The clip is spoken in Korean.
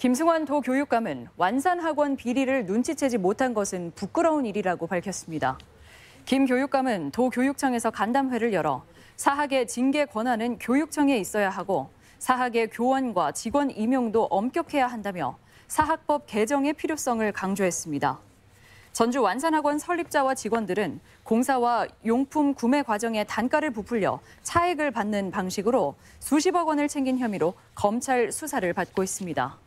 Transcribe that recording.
김승환 도 교육감은 완산학원 비리를 눈치채지 못한 것은 부끄러운 일이라고 밝혔습니다. 김 교육감은 도 교육청에서 간담회를 열어 사학의 징계 권한은 교육청에 있어야 하고 사학의 교원과 직원 임용도 엄격해야 한다며 사학법 개정의 필요성을 강조했습니다. 전주 완산학원 설립자와 직원들은 공사와 용품 구매 과정에 단가를 부풀려 차액을 받는 방식으로 수십억 원을 챙긴 혐의로 검찰 수사를 받고 있습니다.